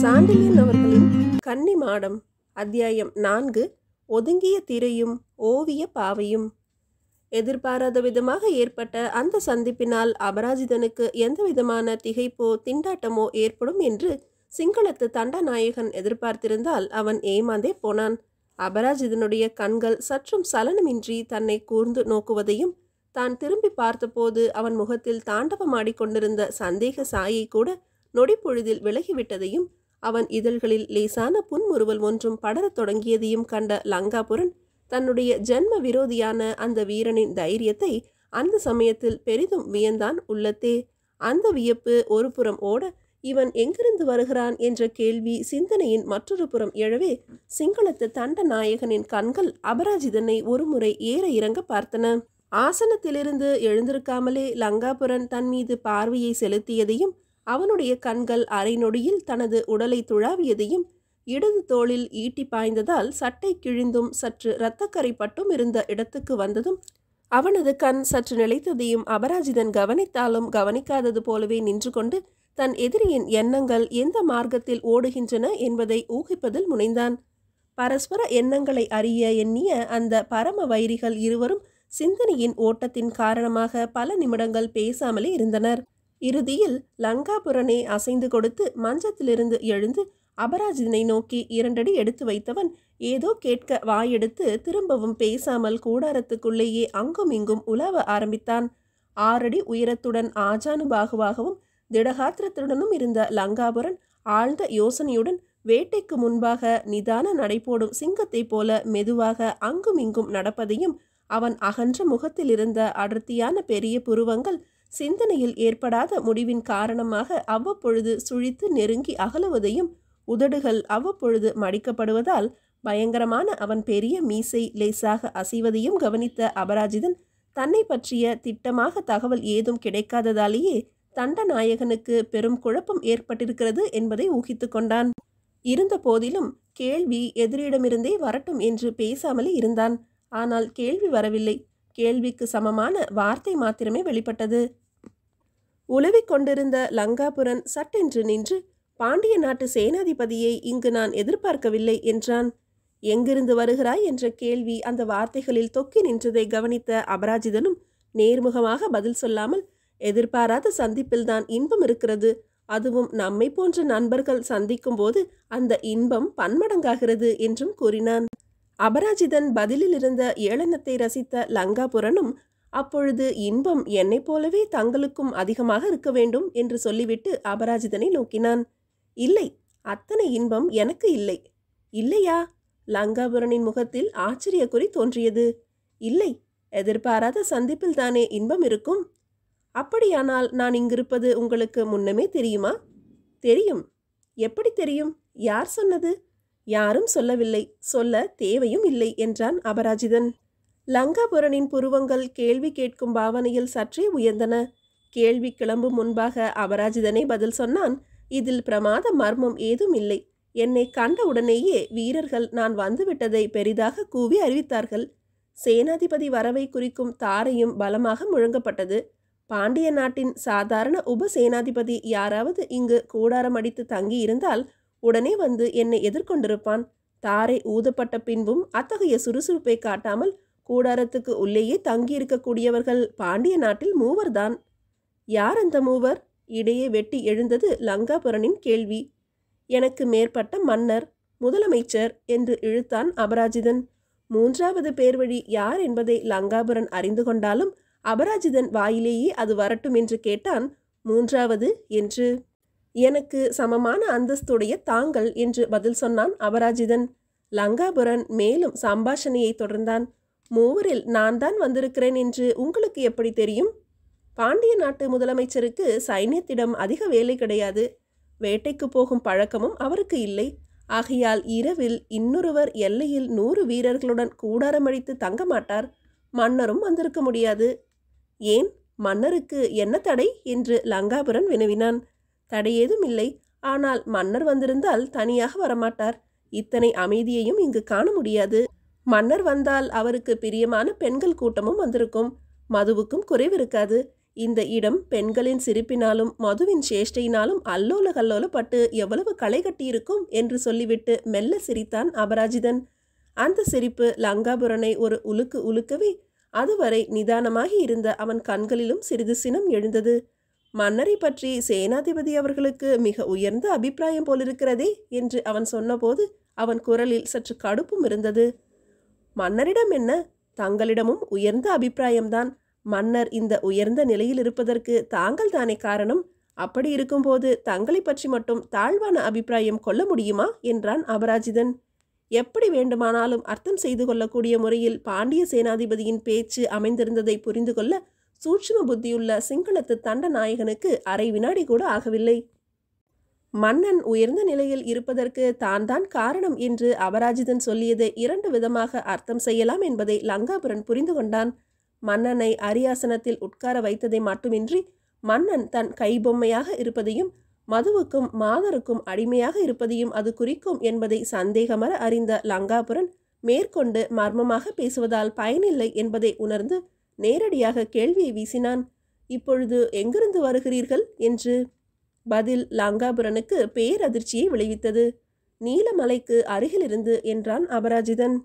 சாண்டிலியன் அவர்களின் கன்னி மாடம் அத்தியாயம் நான்கு ஒதுங்கிய திரையும் ஓவிய பாவையும் எதிர்பாராத விதமாக ஏற்பட்ட அந்த சந்திப்பினால் அபராஜிதனுக்கு எந்த விதமான திகைப்போ திண்டாட்டமோ ஏற்படும் என்று சிங்களத்து தண்டநாயகன் எதிர்பார்த்திருந்தால் அவன் ஏமாந்தே போனான் அபராஜிதனுடைய கண்கள் சற்றும் சலனமின்றி தன்னை கூர்ந்து நோக்குவதையும் தான் திரும்பி பார்த்தபோது அவன் முகத்தில் தாண்டவமாடிக்கொண்டிருந்த சந்தேக சாயை கூட நொடிப்பொழுதில் விலகிவிட்டதையும் அவன் இதழ்களில் லேசான புன்முறுவல் ஒன்றும் படரத் தொடங்கியதையும் கண்ட லங்காபுரன் தன்னுடைய ஜென்ம விரோதியான அந்த வீரனின் தைரியத்தை அந்த சமயத்தில் பெரிதும் வியந்தான் உள்ளத்தே அந்த வியப்பு ஒரு புறம் ஓட இவன் எங்கிருந்து வருகிறான் என்ற கேள்வி சிந்தனையின் மற்றொரு புறம் எழவே சிங்களத்து தண்ட நாயகனின் கண்கள் அபராஜிதனை ஒருமுறை ஏற இறங்க பார்த்தன ஆசனத்திலிருந்து எழுந்திருக்காமலே லங்காபுரன் தன் மீது பார்வையை செலுத்தியதையும் அவனுடைய கண்கள் அரை நொடியில் தனது உடலை துழாவியதையும் இடது தோளில் ஈட்டி பாய்ந்ததால் சட்டை கிழிந்தும் சற்று இரத்தக்கரை பட்டும் இருந்த இடத்துக்கு வந்ததும் அவனது கண் சற்று நிலைத்ததையும் அபராஜிதன் கவனித்தாலும் கவனிக்காதது போலவே நின்று கொண்டு தன் எதிரியின் எண்ணங்கள் எந்த மார்க்கத்தில் ஓடுகின்றன என்பதை ஊகிப்பதில் முனைந்தான் பரஸ்பர எண்ணங்களை அறிய எண்ணிய அந்த பரம வைரிகள் இருவரும் சிந்தனையின் ஓட்டத்தின் காரணமாக பல நிமிடங்கள் பேசாமலே இருந்தனர் இறுதியில் லங்காபுரனே அசைந்து கொடுத்து மஞ்சத்திலிருந்து எழுந்து அபராஜினை நோக்கி இரண்டடி எடுத்து வைத்தவன் ஏதோ கேட்க வாயெடுத்து திரும்பவும் பேசாமல் கூடாரத்துக்குள்ளேயே அங்கும் இங்கும் உலாவ ஆரம்பித்தான் ஆறடி உயரத்துடன் ஆஜானு பாகுவாகவும் திடகாத்திரத்துடனும் இருந்த லங்காபுரன் ஆழ்ந்த யோசனையுடன் வேட்டைக்கு முன்பாக நிதான நடைபோடும் சிங்கத்தைப் போல மெதுவாக அங்கும் இங்கும் நடப்பதையும் அவன் அகன்ற முகத்திலிருந்த அடர்த்தியான பெரிய புருவங்கள் சிந்தனையில் ஏற்படாத முடிவின் காரணமாக அவ்வப்பொழுது சுழித்து நெருங்கி அகலுவதையும் உதடுகள் அவ்வப்பொழுது மடிக்கப்படுவதால் பயங்கரமான அவன் பெரிய மீசை லேசாக அசைவதையும் கவனித்த அபராஜிதன் தன்னை பற்றிய திட்டமாக தகவல் ஏதும் கிடைக்காததாலேயே தண்டநாயகனுக்கு பெரும் குழப்பம் ஏற்பட்டிருக்கிறது என்பதை ஊகித்து கொண்டான் இருந்த போதிலும் கேள்வி எதிரிடமிருந்தே வரட்டும் என்று பேசாமலே இருந்தான் ஆனால் கேள்வி வரவில்லை கேள்விக்கு சமமான வார்த்தை மாத்திரமே வெளிப்பட்டது உலவிக் கொண்டிருந்த லங்காபுரன் சட்டென்று நின்று பாண்டிய நாட்டு சேனாதிபதியை இங்கு நான் எதிர்பார்க்கவில்லை என்றான் எங்கிருந்து வருகிறாய் என்ற கேள்வி அந்த வார்த்தைகளில் தொக்கி நின்றதை கவனித்த அபராஜிதனும் நேர்முகமாக பதில் சொல்லாமல் எதிர்பாராத சந்திப்பில்தான் இன்பம் இருக்கிறது அதுவும் நம்மை போன்ற நண்பர்கள் சந்திக்கும் போது அந்த இன்பம் பன்மடங்காகிறது என்றும் கூறினான் அபராஜிதன் பதிலிலிருந்த ஏளனத்தை ரசித்த லங்காபுரனும் அப்பொழுது இன்பம் என்னைப் போலவே தங்களுக்கும் அதிகமாக இருக்க வேண்டும் என்று சொல்லிவிட்டு அபராஜிதனை நோக்கினான் இல்லை அத்தனை இன்பம் எனக்கு இல்லை இல்லையா லங்காபுரனின் முகத்தில் ஆச்சரிய குறி தோன்றியது இல்லை எதிர்பாராத சந்திப்பில் தானே இன்பம் இருக்கும் அப்படியானால் நான் இங்கிருப்பது உங்களுக்கு முன்னமே தெரியுமா தெரியும் எப்படி தெரியும் யார் சொன்னது யாரும் சொல்லவில்லை சொல்ல தேவையும் இல்லை என்றான் அபராஜிதன் லங்காபுரனின் புருவங்கள் கேள்வி கேட்கும் பாவனையில் சற்றே உயர்ந்தன கேள்வி கிளம்பும் முன்பாக அபராஜிதனே பதில் சொன்னான் இதில் பிரமாத மர்மம் ஏதும் இல்லை என்னை கண்டவுடனேயே வீரர்கள் நான் வந்துவிட்டதை பெரிதாக கூவி அறிவித்தார்கள் சேனாதிபதி வரவை குறிக்கும் தாரையும் பலமாக முழங்கப்பட்டது பாண்டிய நாட்டின் சாதாரண உபசேனாதிபதி யாராவது இங்கு கூடாரம் அடித்து தங்கியிருந்தால் உடனே வந்து என்னை எதிர்கொண்டிருப்பான் தாரை ஊதப்பட்ட பின்பும் அத்தகைய சுறுசுறுப்பை காட்டாமல் கூடாரத்துக்கு உள்ளேயே தங்கியிருக்கக்கூடியவர்கள் பாண்டிய நாட்டில் மூவர்தான் யார் அந்த மூவர் இடையே வெட்டி எழுந்தது லங்காபுரனின் கேள்வி எனக்கு மேற்பட்ட மன்னர் முதலமைச்சர் என்று இழுத்தான் அபராஜிதன் மூன்றாவது பேர் வழி யார் என்பதை லங்காபுரன் அறிந்து கொண்டாலும் அபராஜிதன் வாயிலேயே அது வரட்டும் என்று கேட்டான் மூன்றாவது என்று எனக்கு சமமான அந்தஸ்துடைய தாங்கள் என்று பதில் சொன்னான் அபராஜிதன் லங்காபுரன் மேலும் சம்பாஷணையை தொடர்ந்தான் மூவரில் நான் தான் வந்திருக்கிறேன் என்று உங்களுக்கு எப்படி தெரியும் பாண்டிய நாட்டு முதலமைச்சருக்கு சைன்யத்திடம் அதிக வேலை கிடையாது வேட்டைக்கு போகும் பழக்கமும் அவருக்கு இல்லை ஆகையால் இரவில் இன்னொருவர் எல்லையில் நூறு வீரர்களுடன் கூடாரமழித்து தங்க மாட்டார் மன்னரும் வந்திருக்க முடியாது ஏன் மன்னருக்கு என்ன தடை என்று லங்காபுரன் வினவினான் தடை ஏதும் இல்லை ஆனால் மன்னர் வந்திருந்தால் தனியாக வரமாட்டார் இத்தனை அமைதியையும் இங்கு காண முடியாது மன்னர் வந்தால் அவருக்கு பிரியமான பெண்கள் கூட்டமும் வந்திருக்கும் மதுவுக்கும் குறைவிருக்காது இந்த இடம் பெண்களின் சிரிப்பினாலும் மதுவின் சேஷ்டையினாலும் அல்லோல கல்லோலப்பட்டு எவ்வளவு களை கட்டியிருக்கும் என்று சொல்லிவிட்டு மெல்ல சிரித்தான் அபராஜிதன் அந்த சிரிப்பு லங்காபுரனை ஒரு உலுக்கு உலுக்கவே அதுவரை நிதானமாகி இருந்த அவன் கண்களிலும் சிறிது சினம் எழுந்தது மன்னரை பற்றி சேனாதிபதி அவர்களுக்கு மிக உயர்ந்த அபிப்பிராயம் போலிருக்கிறதே என்று அவன் சொன்னபோது அவன் குரலில் சற்று கடுப்பும் இருந்தது மன்னரிடம் என்ன தங்களிடமும் உயர்ந்த அபிப்பிராயம்தான் மன்னர் இந்த உயர்ந்த நிலையில் இருப்பதற்கு தாங்கள் தானே காரணம் அப்படி இருக்கும்போது தங்களை பற்றி மட்டும் தாழ்வான அபிப்பிராயம் கொள்ள முடியுமா என்றான் அபராஜிதன் எப்படி வேண்டுமானாலும் அர்த்தம் செய்து கொள்ளக்கூடிய முறையில் பாண்டிய சேனாதிபதியின் பேச்சு அமைந்திருந்ததை புரிந்து கொள்ள சூட்சும புத்தியுள்ள சிங்களத்து தண்ட நாயகனுக்கு அரை வினாடி கூட ஆகவில்லை மன்னன் உயர்ந்த நிலையில் இருப்பதற்கு தான் தான் காரணம் என்று அபராஜிதன் சொல்லியது இரண்டு விதமாக அர்த்தம் செய்யலாம் என்பதை லங்காபுரன் புரிந்து கொண்டான் மன்னனை அரியாசனத்தில் உட்கார வைத்ததை மட்டுமின்றி மன்னன் தன் கைபொம்மையாக இருப்பதையும் மதுவுக்கும் மாதருக்கும் அடிமையாக இருப்பதையும் அது குறிக்கும் என்பதை சந்தேகமர அறிந்த லங்காபுரன் மேற்கொண்டு மர்மமாக பேசுவதால் பயனில்லை என்பதை உணர்ந்து நேரடியாக கேள்வியை வீசினான் இப்பொழுது எங்கிருந்து வருகிறீர்கள் என்று பதில் லாங்காபுரனுக்கு பேரதிர்ச்சியை விளைவித்தது நீலமலைக்கு அருகிலிருந்து என்றான் அபராஜிதன்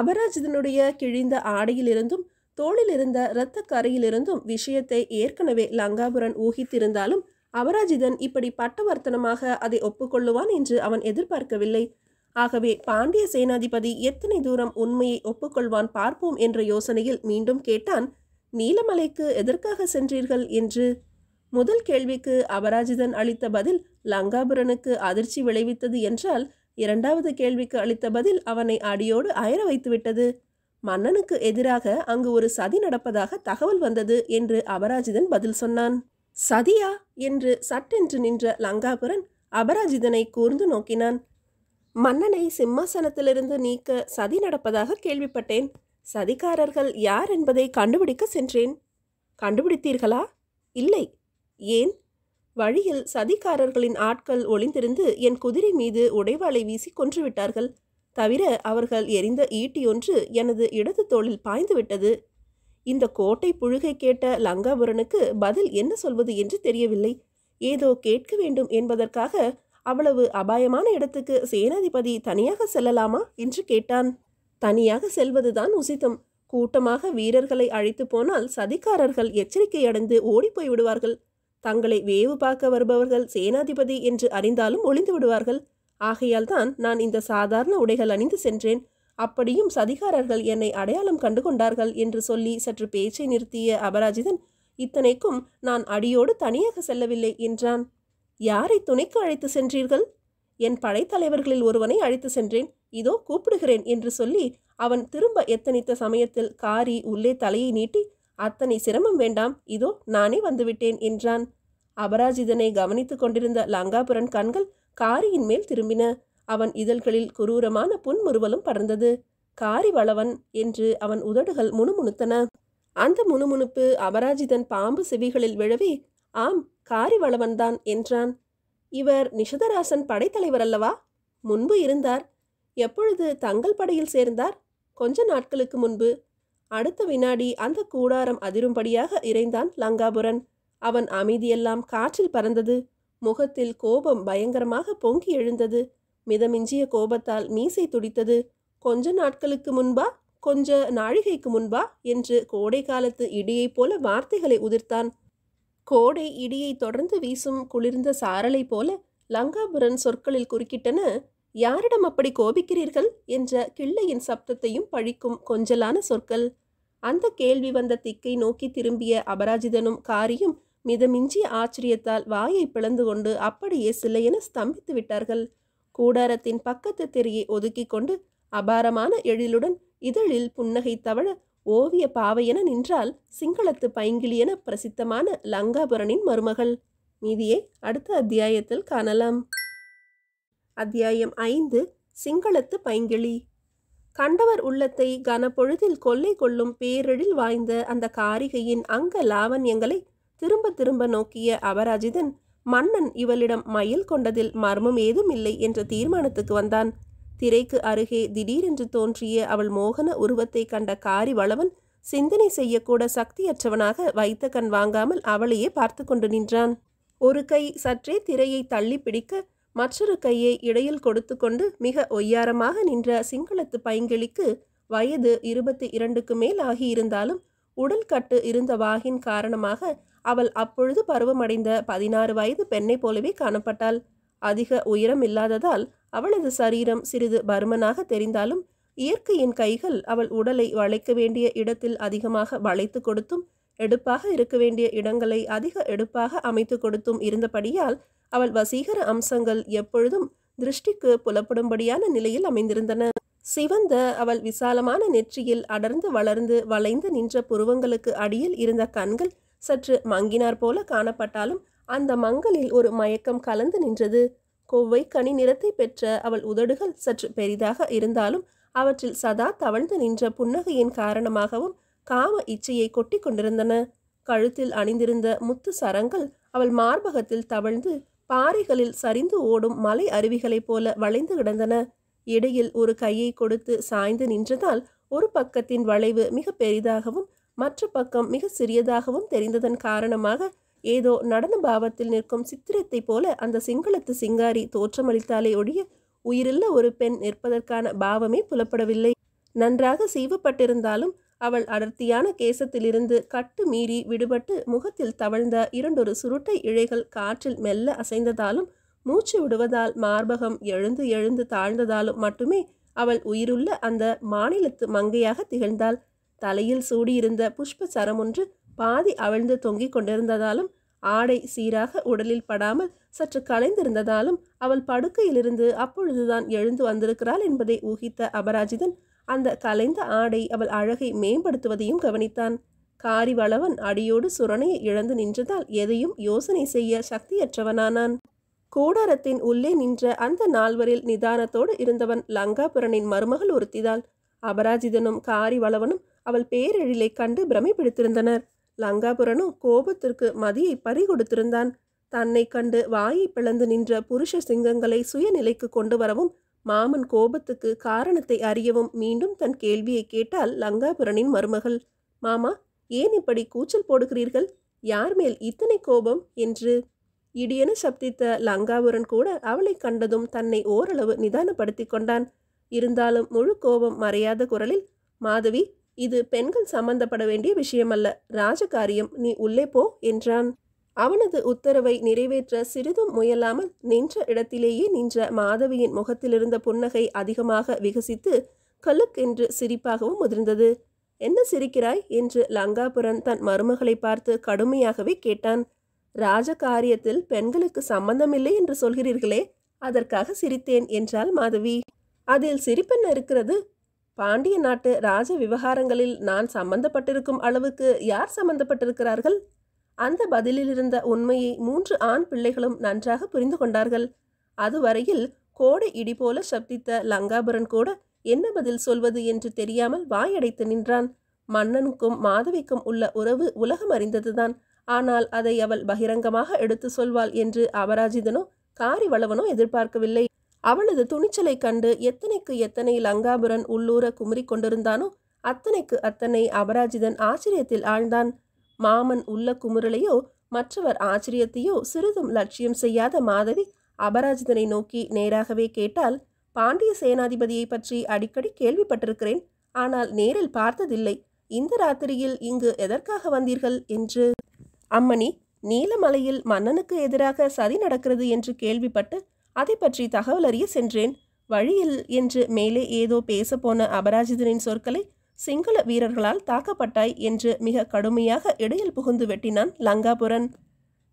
அபராஜிதனுடைய கிழிந்த ஆடையிலிருந்தும் தோளிலிருந்த இரத்த கரையிலிருந்தும் விஷயத்தை ஏற்கனவே லங்காபுரன் ஊகித்திருந்தாலும் அபராஜிதன் இப்படி பட்டவர்த்தனமாக அதை ஒப்புக்கொள்ளுவான் என்று அவன் எதிர்பார்க்கவில்லை ஆகவே பாண்டிய சேனாதிபதி எத்தனை தூரம் உண்மையை ஒப்புக்கொள்வான் பார்ப்போம் என்ற யோசனையில் மீண்டும் கேட்டான் நீலமலைக்கு எதற்காக சென்றீர்கள் என்று முதல் கேள்விக்கு அபராஜிதன் அளித்த பதில் லங்காபுரனுக்கு அதிர்ச்சி விளைவித்தது என்றால் இரண்டாவது கேள்விக்கு அளித்த பதில் அவனை அடியோடு அயர வைத்துவிட்டது மன்னனுக்கு எதிராக அங்கு ஒரு சதி நடப்பதாக தகவல் வந்தது என்று அபராஜிதன் பதில் சொன்னான் சதியா என்று சட்டென்று நின்ற லங்காபுரன் அபராஜிதனை கூர்ந்து நோக்கினான் மன்னனை சிம்மாசனத்திலிருந்து நீக்க சதி நடப்பதாக கேள்விப்பட்டேன் சதிகாரர்கள் யார் என்பதை கண்டுபிடிக்க சென்றேன் கண்டுபிடித்தீர்களா இல்லை ஏன் வழியில் சதிகாரர்களின் ஆட்கள் ஒளிந்திருந்து என் குதிரை மீது உடைவாளை வீசி கொன்றுவிட்டார்கள் தவிர அவர்கள் எரிந்த ஈட்டி ஒன்று எனது இடது தோளில் பாய்ந்துவிட்டது இந்த கோட்டை புழுகை கேட்ட லங்காபுரனுக்கு பதில் என்ன சொல்வது என்று தெரியவில்லை ஏதோ கேட்க வேண்டும் என்பதற்காக அவ்வளவு அபாயமான இடத்துக்கு சேனாதிபதி தனியாக செல்லலாமா என்று கேட்டான் தனியாக செல்வதுதான் உசிதம் கூட்டமாக வீரர்களை அழைத்து போனால் சதிக்காரர்கள் எச்சரிக்கை அடைந்து ஓடிப்போய் விடுவார்கள் தங்களை வேவு பார்க்க வருபவர்கள் சேனாதிபதி என்று அறிந்தாலும் ஒளிந்து விடுவார்கள் ஆகையால் தான் நான் இந்த சாதாரண உடைகள் அணிந்து சென்றேன் அப்படியும் சதிகாரர்கள் என்னை அடையாளம் கண்டு கொண்டார்கள் என்று சொல்லி சற்று பேச்சை நிறுத்திய அபராஜிதன் இத்தனைக்கும் நான் அடியோடு தனியாக செல்லவில்லை என்றான் யாரை துணைக்கு அழைத்து சென்றீர்கள் என் படைத்தலைவர்களில் ஒருவனை அழைத்து சென்றேன் இதோ கூப்பிடுகிறேன் என்று சொல்லி அவன் திரும்ப எத்தனித்த சமயத்தில் காரி உள்ளே தலையை நீட்டி அத்தனை சிரமம் வேண்டாம் இதோ நானே வந்துவிட்டேன் என்றான் அபராஜிதனை கவனித்துக் கொண்டிருந்த லங்காபுரன் கண்கள் காரியின் மேல் திரும்பின அவன் இதழ்களில் குரூரமான புன்முறுவலும் படர்ந்தது காரி வளவன் என்று அவன் உதடுகள் முணுமுணுத்தன அந்த முணுமுணுப்பு அபராஜிதன் பாம்பு செவிகளில் விழவே ஆம் காரிவளவன்தான் என்றான் இவர் நிஷதராசன் படைத்தலைவர் அல்லவா முன்பு இருந்தார் எப்பொழுது தங்கள் படையில் சேர்ந்தார் கொஞ்ச நாட்களுக்கு முன்பு அடுத்த வினாடி அந்த கூடாரம் அதிரும்படியாக இறைந்தான் லங்காபுரன் அவன் அமைதியெல்லாம் காற்றில் பறந்தது முகத்தில் கோபம் பயங்கரமாக பொங்கி எழுந்தது மிதமிஞ்சிய கோபத்தால் மீசை துடித்தது கொஞ்ச நாட்களுக்கு முன்பா கொஞ்ச நாழிகைக்கு முன்பா என்று கோடை காலத்து இடியைப் போல வார்த்தைகளை உதிர்த்தான் கோடை இடியை தொடர்ந்து வீசும் குளிர்ந்த சாரலை போல லங்காபுரன் சொற்களில் குறுக்கிட்டன யாரிடம் அப்படி கோபிக்கிறீர்கள் என்ற கிள்ளையின் சப்தத்தையும் பழிக்கும் கொஞ்சலான சொற்கள் அந்த கேள்வி வந்த திக்கை நோக்கி திரும்பிய அபராஜிதனும் காரியும் மிதமிஞ்சிய ஆச்சரியத்தால் வாயை பிளந்து கொண்டு அப்படியே சிலையென ஸ்தம்பித்து விட்டார்கள் கூடாரத்தின் பக்கத்து திரையை ஒதுக்கி கொண்டு அபாரமான எழிலுடன் இதழில் புன்னகை தவழ ஓவிய பாவையென நின்றால் சிங்களத்து பைங்கிலி என பிரசித்தமான லங்காபுரனின் மருமகள் மீதியை அடுத்த அத்தியாயத்தில் காணலாம் அத்தியாயம் ஐந்து சிங்களத்து பைங்கிளி கண்டவர் உள்ளத்தை கனப்பொழுதில் கொள்ளை கொள்ளும் பேரெழில் வாய்ந்த அந்த காரிகையின் அங்க லாவண்யங்களை திரும்ப திரும்ப நோக்கிய அபராஜிதன் மன்னன் இவளிடம் மயில் கொண்டதில் மர்மம் ஏதும் இல்லை என்ற தீர்மானத்துக்கு வந்தான் திரைக்கு அருகே திடீரென்று தோன்றிய அவள் மோகன உருவத்தை கண்ட காரி வளவன் சிந்தனை செய்யக்கூட சக்தியற்றவனாக வைத்த கண் வாங்காமல் அவளையே பார்த்து கொண்டு நின்றான் ஒரு கை சற்றே திரையை தள்ளி பிடிக்க மற்றொரு கையை இடையில் கொடுத்து கொண்டு மிக ஒய்யாரமாக நின்ற சிங்களத்து பைங்கிளிக்கு வயது இருபத்தி இரண்டுக்கு மேல் ஆகியிருந்தாலும் உடல் கட்டு இருந்த வாகின் காரணமாக அவள் அப்பொழுது பருவமடைந்த பதினாறு வயது பெண்ணை போலவே காணப்பட்டாள் அதிக உயரம் இல்லாததால் அவளது சரீரம் சிறிது பருமனாக தெரிந்தாலும் இயற்கையின் கைகள் அவள் உடலை வளைக்க வேண்டிய இடத்தில் அதிகமாக வளைத்து கொடுத்தும் எடுப்பாக இருக்க வேண்டிய இடங்களை அதிக எடுப்பாக அமைத்து கொடுத்தும் இருந்தபடியால் அவள் வசீகர அம்சங்கள் எப்பொழுதும் திருஷ்டிக்கு புலப்படும்படியான நிலையில் அமைந்திருந்தன சிவந்த அவள் விசாலமான நெற்றியில் அடர்ந்து வளர்ந்து வளைந்து நின்ற புருவங்களுக்கு அடியில் இருந்த கண்கள் சற்று மங்கினார் போல காணப்பட்டாலும் அந்த மங்களில் ஒரு மயக்கம் கலந்து நின்றது கொவ்வை கனி நிறத்தை பெற்ற அவள் உதடுகள் சற்று பெரிதாக இருந்தாலும் அவற்றில் சதா தவழ்ந்து நின்ற புன்னகையின் காரணமாகவும் காம இச்சையை கொட்டி கொண்டிருந்தன கழுத்தில் அணிந்திருந்த முத்து சரங்கள் அவள் மார்பகத்தில் தவழ்ந்து பாறைகளில் சரிந்து ஓடும் மலை அருவிகளைப் போல வளைந்து கிடந்தன இடையில் ஒரு கையை கொடுத்து சாய்ந்து நின்றதால் ஒரு பக்கத்தின் வளைவு மிக பெரிதாகவும் மற்ற பக்கம் மிக சிறியதாகவும் தெரிந்ததன் காரணமாக ஏதோ நடன பாவத்தில் நிற்கும் சித்திரத்தைப் போல அந்த சிங்களத்து சிங்காரி தோற்றமளித்தாலே ஒழிய உயிருள்ள ஒரு பெண் நிற்பதற்கான பாவமே புலப்படவில்லை நன்றாக சீவப்பட்டிருந்தாலும் அவள் அடர்த்தியான கேசத்திலிருந்து கட்டு மீறி விடுபட்டு முகத்தில் தவழ்ந்த இரண்டொரு சுருட்டை இழைகள் காற்றில் மெல்ல அசைந்ததாலும் மூச்சு விடுவதால் மார்பகம் எழுந்து எழுந்து தாழ்ந்ததாலும் மட்டுமே அவள் உயிருள்ள அந்த மாநிலத்து மங்கையாக திகழ்ந்தாள் தலையில் சூடியிருந்த புஷ்ப சரமொன்று பாதி அவிழ்ந்து தொங்கிக் கொண்டிருந்ததாலும் ஆடை சீராக உடலில் படாமல் சற்று களைந்திருந்ததாலும் அவள் படுக்கையிலிருந்து அப்பொழுதுதான் எழுந்து வந்திருக்கிறாள் என்பதை ஊகித்த அபராஜிதன் அந்த கலைந்த ஆடை அவள் அழகை மேம்படுத்துவதையும் கவனித்தான் காரிவளவன் அடியோடு சுரணையை இழந்து நின்றதால் எதையும் யோசனை செய்ய சக்தியற்றவனானான் கூடாரத்தின் உள்ளே நின்ற அந்த நால்வரில் நிதானத்தோடு இருந்தவன் லங்காபுரனின் மருமகள் ஒருத்திதாள் அபராஜிதனும் காரிவளவனும் அவள் பேரெழிலைக் கண்டு பிரமை பிடித்திருந்தனர் லங்காபுரனும் கோபத்திற்கு மதியை பறிகொடுத்திருந்தான் தன்னை கண்டு வாயை பிளந்து நின்ற புருஷ சிங்கங்களை சுயநிலைக்கு கொண்டு வரவும் மாமன் கோபத்துக்கு காரணத்தை அறியவும் மீண்டும் தன் கேள்வியை கேட்டால் லங்காபுரனின் மருமகள் மாமா ஏன் இப்படி கூச்சல் போடுகிறீர்கள் யார் மேல் இத்தனை கோபம் என்று இடியென சப்தித்த லங்காபுரன் கூட அவளை கண்டதும் தன்னை ஓரளவு நிதானப்படுத்தி கொண்டான் இருந்தாலும் முழு கோபம் மறையாத குரலில் மாதவி இது பெண்கள் சம்பந்தப்பட வேண்டிய விஷயமல்ல ராஜகாரியம் நீ உள்ளே போ என்றான் அவனது உத்தரவை நிறைவேற்ற சிறிதும் முயலாமல் நின்ற இடத்திலேயே நின்ற மாதவியின் முகத்திலிருந்த புன்னகை அதிகமாக விகசித்து கலுக் என்று சிரிப்பாகவும் முதிர்ந்தது என்ன சிரிக்கிறாய் என்று லங்காபுரன் தன் மருமகளை பார்த்து கடுமையாகவே கேட்டான் ராஜ காரியத்தில் பெண்களுக்கு சம்பந்தமில்லை என்று சொல்கிறீர்களே அதற்காக சிரித்தேன் என்றாள் மாதவி அதில் சிரிப்பென்ன இருக்கிறது பாண்டிய நாட்டு ராஜ விவகாரங்களில் நான் சம்பந்தப்பட்டிருக்கும் அளவுக்கு யார் சம்பந்தப்பட்டிருக்கிறார்கள் அந்த பதிலிலிருந்த உண்மையை மூன்று ஆண் பிள்ளைகளும் நன்றாக புரிந்து கொண்டார்கள் அதுவரையில் கோடை இடி போல சப்தித்த லங்காபுரன் கூட என்ன பதில் சொல்வது என்று தெரியாமல் வாயடைத்து நின்றான் மன்னனுக்கும் மாதவிக்கும் உள்ள உறவு உலகம் அறிந்ததுதான் ஆனால் அதை அவள் பகிரங்கமாக எடுத்து சொல்வாள் என்று அபராஜிதனோ காரிவளவனோ எதிர்பார்க்கவில்லை அவளது துணிச்சலை கண்டு எத்தனைக்கு எத்தனை லங்காபுரன் உள்ளூர குமரி கொண்டிருந்தானோ அத்தனைக்கு அத்தனை அபராஜிதன் ஆச்சரியத்தில் ஆழ்ந்தான் மாமன் உள்ள குமுறலையோ மற்றவர் ஆச்சரியத்தையோ சிறிதும் லட்சியம் செய்யாத மாதவி அபராஜிதனை நோக்கி நேராகவே கேட்டால் பாண்டிய சேனாதிபதியை பற்றி அடிக்கடி கேள்விப்பட்டிருக்கிறேன் ஆனால் நேரில் பார்த்ததில்லை இந்த ராத்திரியில் இங்கு எதற்காக வந்தீர்கள் என்று அம்மணி நீலமலையில் மன்னனுக்கு எதிராக சதி நடக்கிறது என்று கேள்விப்பட்டு அதை பற்றி தகவல் அறிய சென்றேன் வழியில் என்று மேலே ஏதோ பேசப்போன அபராஜிதனின் சொற்களை சிங்கள வீரர்களால் தாக்கப்பட்டாய் என்று மிக கடுமையாக இடையில் புகுந்து வெட்டினான் லங்காபுரன்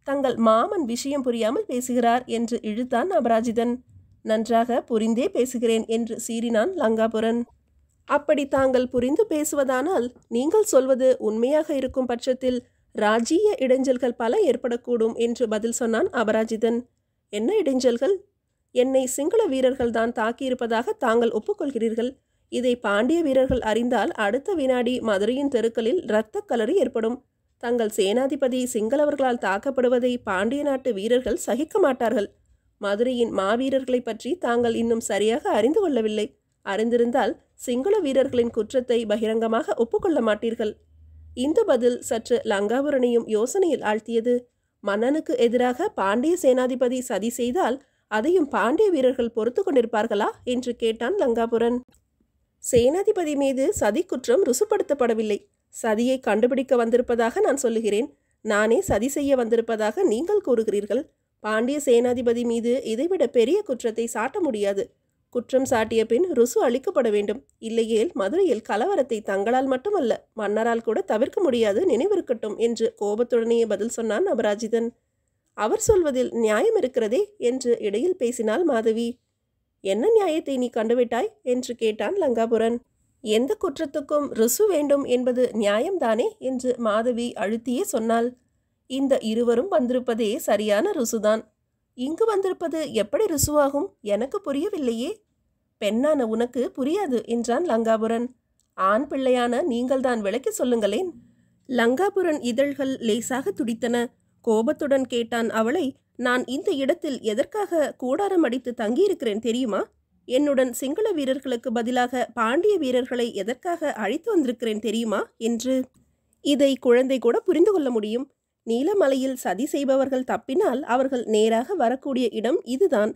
தங்கள் மாமன் விஷயம் புரியாமல் பேசுகிறார் என்று இழுத்தான் அபராஜிதன் நன்றாக புரிந்தே பேசுகிறேன் என்று சீறினான் லங்காபுரன் அப்படி தாங்கள் புரிந்து பேசுவதானால் நீங்கள் சொல்வது உண்மையாக இருக்கும் பட்சத்தில் ராஜீய இடைஞ்சல்கள் பல ஏற்படக்கூடும் என்று பதில் சொன்னான் அபராஜிதன் என்ன இடைஞ்சல்கள் என்னை சிங்கள வீரர்கள் தான் தாக்கியிருப்பதாக தாங்கள் ஒப்புக்கொள்கிறீர்கள் இதை பாண்டிய வீரர்கள் அறிந்தால் அடுத்த வினாடி மதுரையின் தெருக்களில் இரத்த கலரி ஏற்படும் தங்கள் சேனாதிபதி சிங்களவர்களால் தாக்கப்படுவதை பாண்டிய நாட்டு வீரர்கள் சகிக்க மாட்டார்கள் மதுரையின் மாவீரர்களை பற்றி தாங்கள் இன்னும் சரியாக அறிந்து கொள்ளவில்லை அறிந்திருந்தால் சிங்கள வீரர்களின் குற்றத்தை பகிரங்கமாக ஒப்புக்கொள்ள மாட்டீர்கள் இந்த பதில் சற்று லங்காபுரனையும் யோசனையில் ஆழ்த்தியது மன்னனுக்கு எதிராக பாண்டிய சேனாதிபதி சதி செய்தால் அதையும் பாண்டிய வீரர்கள் பொறுத்து கொண்டிருப்பார்களா என்று கேட்டான் லங்காபுரன் சேனாதிபதி மீது சதி குற்றம் ருசுப்படுத்தப்படவில்லை சதியை கண்டுபிடிக்க வந்திருப்பதாக நான் சொல்லுகிறேன் நானே சதி செய்ய வந்திருப்பதாக நீங்கள் கூறுகிறீர்கள் பாண்டிய சேனாதிபதி மீது இதைவிட பெரிய குற்றத்தை சாட்ட முடியாது குற்றம் சாட்டிய பின் ருசு அளிக்கப்பட வேண்டும் இல்லையேல் மதுரையில் கலவரத்தை தங்களால் மட்டுமல்ல மன்னரால் கூட தவிர்க்க முடியாது நினைவிருக்கட்டும் என்று கோபத்துடனேயே பதில் சொன்னான் அபராஜிதன் அவர் சொல்வதில் நியாயம் இருக்கிறதே என்று இடையில் பேசினாள் மாதவி என்ன நியாயத்தை நீ கண்டுவிட்டாய் என்று கேட்டான் லங்காபுரன் எந்த குற்றத்துக்கும் ருசு வேண்டும் என்பது நியாயம்தானே என்று மாதவி அழுத்தியே சொன்னாள் இந்த இருவரும் வந்திருப்பதே சரியான ருசுதான் இங்கு வந்திருப்பது எப்படி ருசுவாகும் எனக்கு புரியவில்லையே பெண்ணான உனக்கு புரியாது என்றான் லங்காபுரன் ஆண் பிள்ளையான நீங்கள்தான் விளக்கி சொல்லுங்களேன் லங்காபுரன் இதழ்கள் லேசாக துடித்தன கோபத்துடன் கேட்டான் அவளை நான் இந்த இடத்தில் எதற்காக கூடாரம் அடித்து தங்கியிருக்கிறேன் தெரியுமா என்னுடன் சிங்கள வீரர்களுக்கு பதிலாக பாண்டிய வீரர்களை எதற்காக அழைத்து வந்திருக்கிறேன் தெரியுமா என்று இதை குழந்தை கூட புரிந்து கொள்ள முடியும் நீலமலையில் சதி செய்பவர்கள் தப்பினால் அவர்கள் நேராக வரக்கூடிய இடம் இதுதான்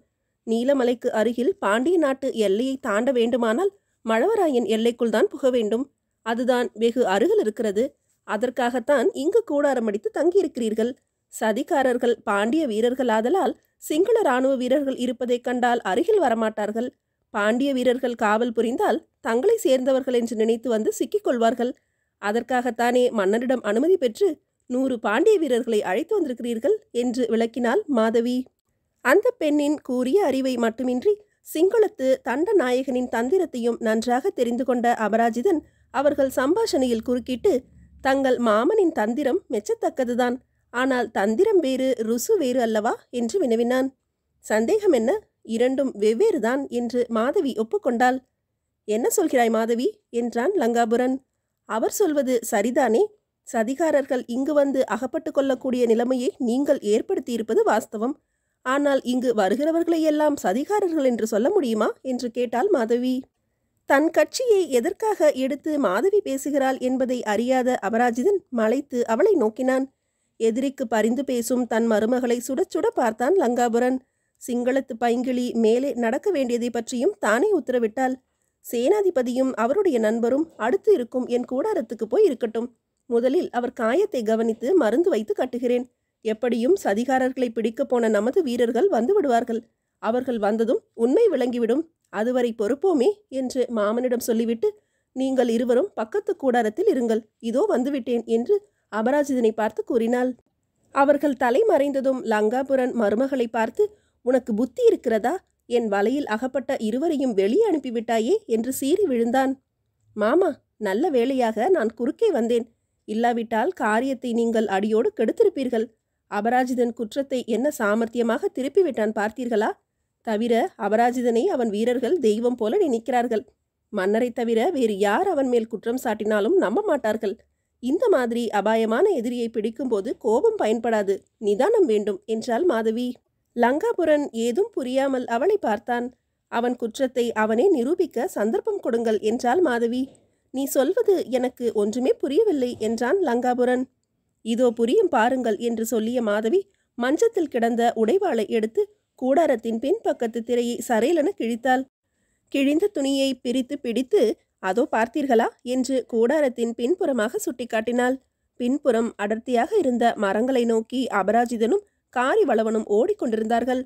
நீலமலைக்கு அருகில் பாண்டிய நாட்டு எல்லையை தாண்ட வேண்டுமானால் மழவராயன் எல்லைக்குள் தான் புக வேண்டும் அதுதான் வெகு அருகில் இருக்கிறது அதற்காகத்தான் இங்கு கூடாரமடித்து தங்கியிருக்கிறீர்கள் சதிகாரர்கள் பாண்டிய வீரர்களாதலால் சிங்கள இராணுவ வீரர்கள் இருப்பதைக் கண்டால் அருகில் வரமாட்டார்கள் பாண்டிய வீரர்கள் காவல் புரிந்தால் தங்களை சேர்ந்தவர்கள் என்று நினைத்து வந்து சிக்கிக் கொள்வார்கள் அதற்காகத்தானே மன்னரிடம் அனுமதி பெற்று நூறு பாண்டிய வீரர்களை அழைத்து வந்திருக்கிறீர்கள் என்று விளக்கினாள் மாதவி அந்த பெண்ணின் கூறிய அறிவை மட்டுமின்றி சிங்களத்து தண்ட நாயகனின் தந்திரத்தையும் நன்றாக தெரிந்து கொண்ட அபராஜிதன் அவர்கள் சம்பாஷணையில் குறுக்கிட்டு தங்கள் மாமனின் தந்திரம் மெச்சத்தக்கதுதான் ஆனால் தந்திரம் வேறு ருசு வேறு அல்லவா என்று வினவினான் சந்தேகம் என்ன இரண்டும் வெவ்வேறு தான் என்று மாதவி ஒப்புக்கொண்டாள் என்ன சொல்கிறாய் மாதவி என்றான் லங்காபுரன் அவர் சொல்வது சரிதானே சதிகாரர்கள் இங்கு வந்து அகப்பட்டு கொள்ளக்கூடிய நிலைமையை நீங்கள் ஏற்படுத்தியிருப்பது வாஸ்தவம் ஆனால் இங்கு வருகிறவர்களையெல்லாம் சதிகாரர்கள் என்று சொல்ல முடியுமா என்று கேட்டாள் மாதவி தன் கட்சியை எதற்காக எடுத்து மாதவி பேசுகிறாள் என்பதை அறியாத அபராஜிதன் மலைத்து அவளை நோக்கினான் எதிரிக்கு பரிந்து பேசும் தன் மருமகளை சுட சுட பார்த்தான் லங்காபுரன் சிங்களத்து பைங்கிளி மேலே நடக்க வேண்டியதை பற்றியும் தானே உத்தரவிட்டாள் சேனாதிபதியும் அவருடைய நண்பரும் அடுத்து இருக்கும் என் கூடாரத்துக்கு போய் இருக்கட்டும் முதலில் அவர் காயத்தை கவனித்து மருந்து வைத்து கட்டுகிறேன் எப்படியும் சதிகாரர்களை பிடிக்கப் போன நமது வீரர்கள் வந்து விடுவார்கள் அவர்கள் வந்ததும் உண்மை விளங்கிவிடும் அதுவரை பொறுப்போமே என்று மாமனிடம் சொல்லிவிட்டு நீங்கள் இருவரும் பக்கத்து கூடாரத்தில் இருங்கள் இதோ வந்துவிட்டேன் என்று அபராஜிதனை பார்த்து கூறினாள் அவர்கள் தலைமறைந்ததும் லங்காபுரன் மருமகளை பார்த்து உனக்கு புத்தி இருக்கிறதா என் வலையில் அகப்பட்ட இருவரையும் வெளியே அனுப்பிவிட்டாயே என்று சீறி விழுந்தான் மாமா நல்ல வேளையாக நான் குறுக்கே வந்தேன் இல்லாவிட்டால் காரியத்தை நீங்கள் அடியோடு கெடுத்திருப்பீர்கள் அபராஜிதன் குற்றத்தை என்ன சாமர்த்தியமாக திருப்பிவிட்டான் பார்த்தீர்களா தவிர அபராஜிதனை அவன் வீரர்கள் தெய்வம் போல நினைக்கிறார்கள் மன்னரை தவிர வேறு யார் அவன் மேல் குற்றம் சாட்டினாலும் நம்ப மாட்டார்கள் இந்த மாதிரி அபாயமான எதிரியை பிடிக்கும்போது கோபம் பயன்படாது நிதானம் வேண்டும் என்றாள் மாதவி லங்காபுரன் ஏதும் புரியாமல் அவளை பார்த்தான் அவன் குற்றத்தை அவனே நிரூபிக்க சந்தர்ப்பம் கொடுங்கள் என்றாள் மாதவி நீ சொல்வது எனக்கு ஒன்றுமே புரியவில்லை என்றான் லங்காபுரன் இதோ புரியும் பாருங்கள் என்று சொல்லிய மாதவி மஞ்சத்தில் கிடந்த உடைவாளை எடுத்து கூடாரத்தின் பின்பக்கத்து திரையை சரைலென கிழித்தாள் கிழிந்த துணியை பிரித்து பிடித்து அதோ பார்த்தீர்களா என்று கூடாரத்தின் பின்புறமாக சுட்டிக்காட்டினாள் பின்புறம் அடர்த்தியாக இருந்த மரங்களை நோக்கி அபராஜிதனும் காரி வளவனும் ஓடிக்கொண்டிருந்தார்கள்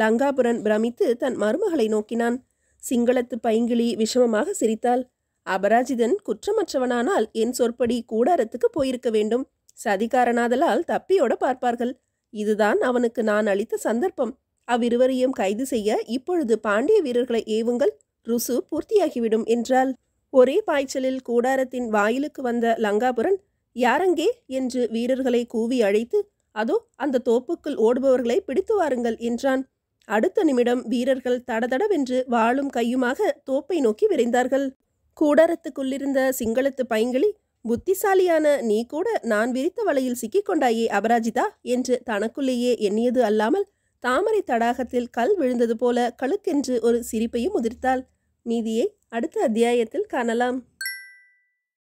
லங்காபுரன் பிரமித்து தன் மருமகளை நோக்கினான் சிங்களத்து பைங்கிளி விஷமமாக சிரித்தாள் அபராஜிதன் குற்றமற்றவனானால் என் சொற்படி கூடாரத்துக்கு போயிருக்க வேண்டும் சதிகாரனாதலால் தப்பியோட பார்ப்பார்கள் இதுதான் அவனுக்கு நான் அளித்த சந்தர்ப்பம் அவ்விருவரையும் கைது செய்ய இப்பொழுது பாண்டிய வீரர்களை ஏவுங்கள் ருசு பூர்த்தியாகிவிடும் என்றாள் ஒரே பாய்ச்சலில் கூடாரத்தின் வாயிலுக்கு வந்த லங்காபுரன் யாரங்கே என்று வீரர்களை கூவி அழைத்து அதோ அந்த தோப்புக்குள் ஓடுபவர்களை பிடித்து வாருங்கள் என்றான் அடுத்த நிமிடம் வீரர்கள் தடதடவென்று வாளும் கையுமாக தோப்பை நோக்கி விரைந்தார்கள் கூடாரத்துக்குள்ளிருந்த சிங்களத்து பைங்கிளி புத்திசாலியான நீ கூட நான் விரித்த வலையில் சிக்கிக்கொண்டாயே அபராஜிதா என்று தனக்குள்ளேயே எண்ணியது அல்லாமல் தாமரை தடாகத்தில் கல் விழுந்தது போல கழுக்கென்று ஒரு சிரிப்பையும் உதிர்த்தாள் மீதியை அடுத்த அத்தியாயத்தில் காணலாம்